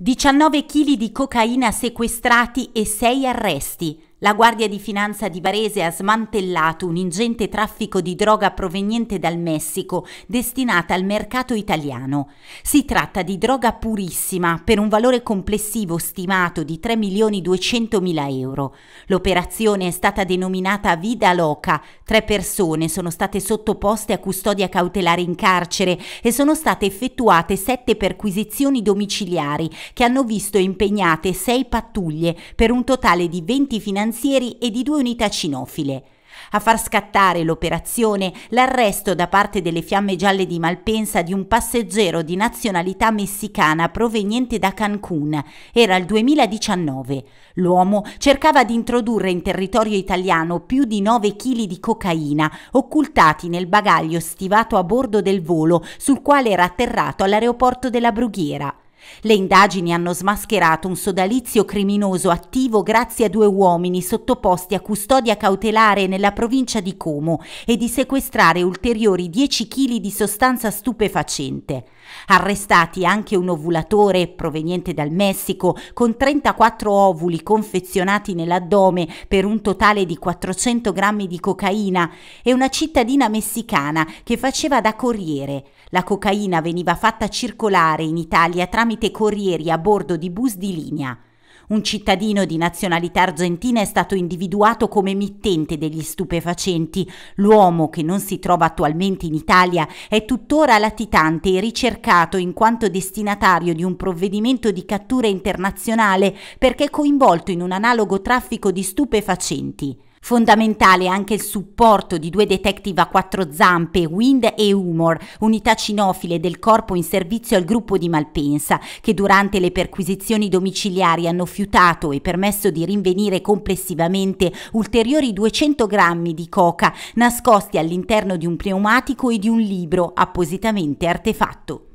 19 kg di cocaina sequestrati e 6 arresti. La Guardia di Finanza di Varese ha smantellato un ingente traffico di droga proveniente dal Messico destinata al mercato italiano. Si tratta di droga purissima per un valore complessivo stimato di 3 milioni 200 mila euro. L'operazione è stata denominata Vida Loca. Tre persone sono state sottoposte a custodia cautelare in carcere e sono state effettuate sette perquisizioni domiciliari che hanno visto impegnate sei pattuglie per un totale di 20 finanziamenti finanzieri e di due unità cinofile. A far scattare l'operazione l'arresto da parte delle fiamme gialle di Malpensa di un passeggero di nazionalità messicana proveniente da Cancun. Era il 2019. L'uomo cercava di introdurre in territorio italiano più di 9 kg di cocaina, occultati nel bagaglio stivato a bordo del volo sul quale era atterrato all'aeroporto della Brughiera. Le indagini hanno smascherato un sodalizio criminoso attivo grazie a due uomini sottoposti a custodia cautelare nella provincia di Como e di sequestrare ulteriori 10 kg di sostanza stupefacente. Arrestati anche un ovulatore proveniente dal Messico con 34 ovuli confezionati nell'addome per un totale di 400 grammi di cocaina e una cittadina messicana che faceva da corriere. La cocaina veniva fatta circolare in Italia tramite tramite corrieri a bordo di bus di linea. Un cittadino di nazionalità argentina è stato individuato come mittente degli stupefacenti. L'uomo, che non si trova attualmente in Italia, è tuttora latitante e ricercato in quanto destinatario di un provvedimento di cattura internazionale perché coinvolto in un analogo traffico di stupefacenti. Fondamentale anche il supporto di due detective a quattro zampe, Wind e Humor, unità cinofile del corpo in servizio al gruppo di Malpensa, che durante le perquisizioni domiciliari hanno fiutato e permesso di rinvenire complessivamente ulteriori 200 grammi di coca nascosti all'interno di un pneumatico e di un libro appositamente artefatto.